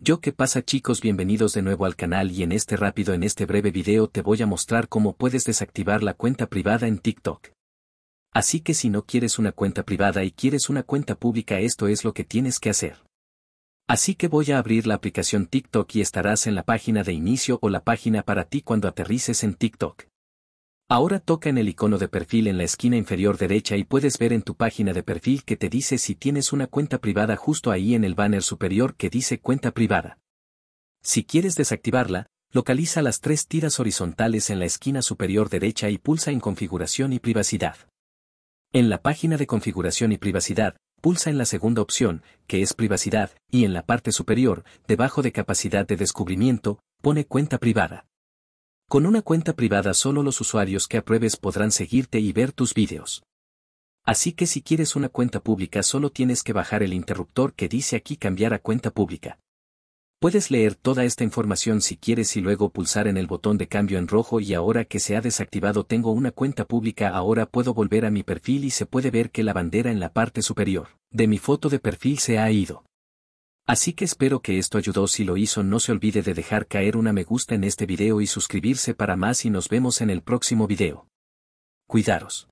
Yo qué pasa chicos bienvenidos de nuevo al canal y en este rápido en este breve video te voy a mostrar cómo puedes desactivar la cuenta privada en TikTok. Así que si no quieres una cuenta privada y quieres una cuenta pública esto es lo que tienes que hacer. Así que voy a abrir la aplicación TikTok y estarás en la página de inicio o la página para ti cuando aterrices en TikTok. Ahora toca en el icono de perfil en la esquina inferior derecha y puedes ver en tu página de perfil que te dice si tienes una cuenta privada justo ahí en el banner superior que dice cuenta privada. Si quieres desactivarla, localiza las tres tiras horizontales en la esquina superior derecha y pulsa en configuración y privacidad. En la página de configuración y privacidad, pulsa en la segunda opción, que es privacidad, y en la parte superior, debajo de capacidad de descubrimiento, pone cuenta privada. Con una cuenta privada solo los usuarios que apruebes podrán seguirte y ver tus vídeos. Así que si quieres una cuenta pública solo tienes que bajar el interruptor que dice aquí cambiar a cuenta pública. Puedes leer toda esta información si quieres y luego pulsar en el botón de cambio en rojo y ahora que se ha desactivado tengo una cuenta pública ahora puedo volver a mi perfil y se puede ver que la bandera en la parte superior de mi foto de perfil se ha ido. Así que espero que esto ayudó si lo hizo no se olvide de dejar caer una me gusta en este video y suscribirse para más y nos vemos en el próximo video. Cuidaros.